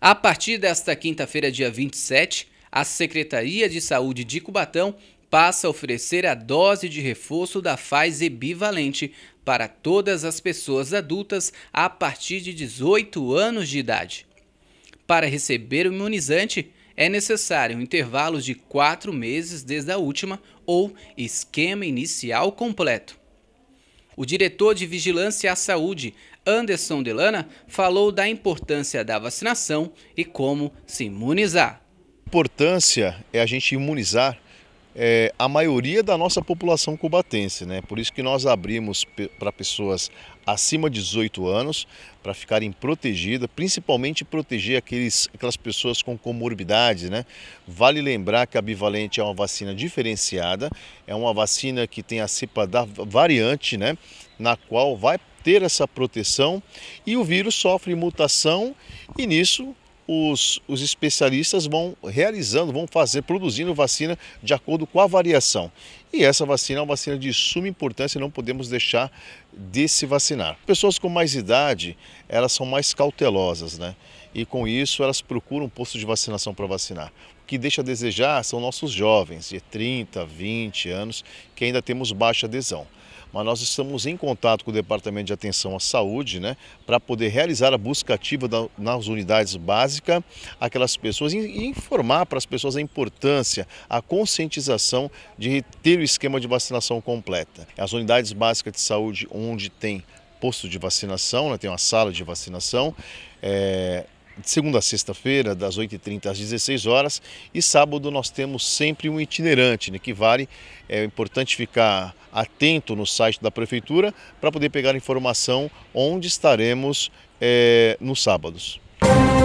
A partir desta quinta-feira, dia 27, a Secretaria de Saúde de Cubatão passa a oferecer a dose de reforço da Pfizer bivalente para todas as pessoas adultas a partir de 18 anos de idade. Para receber o imunizante, é necessário um intervalo de 4 meses desde a última ou esquema inicial completo. O diretor de Vigilância à Saúde, Anderson Delana, falou da importância da vacinação e como se imunizar. A importância é a gente imunizar é, a maioria da nossa população cubatense, né? Por isso que nós abrimos para pessoas acima de 18 anos para ficarem protegidas, principalmente proteger aqueles, aquelas pessoas com comorbidades, né? Vale lembrar que a bivalente é uma vacina diferenciada, é uma vacina que tem a cepa da variante, né? Na qual vai ter essa proteção e o vírus sofre mutação e nisso os, os especialistas vão realizando, vão fazer, produzindo vacina de acordo com a variação. E essa vacina é uma vacina de suma importância e não podemos deixar de se vacinar. Pessoas com mais idade, elas são mais cautelosas, né? E com isso elas procuram um posto de vacinação para vacinar. O que deixa a desejar são nossos jovens de 30, 20 anos que ainda temos baixa adesão mas nós estamos em contato com o Departamento de Atenção à Saúde, né, para poder realizar a busca ativa da, nas unidades básicas, aquelas pessoas e informar para as pessoas a importância, a conscientização de ter o esquema de vacinação completa. As unidades básicas de saúde onde tem posto de vacinação, né, tem uma sala de vacinação, é, de segunda a sexta-feira, das 8h30 às 16 horas e sábado nós temos sempre um itinerante, né, que vale, é importante ficar atento no site da Prefeitura para poder pegar informação onde estaremos é, nos sábados. Música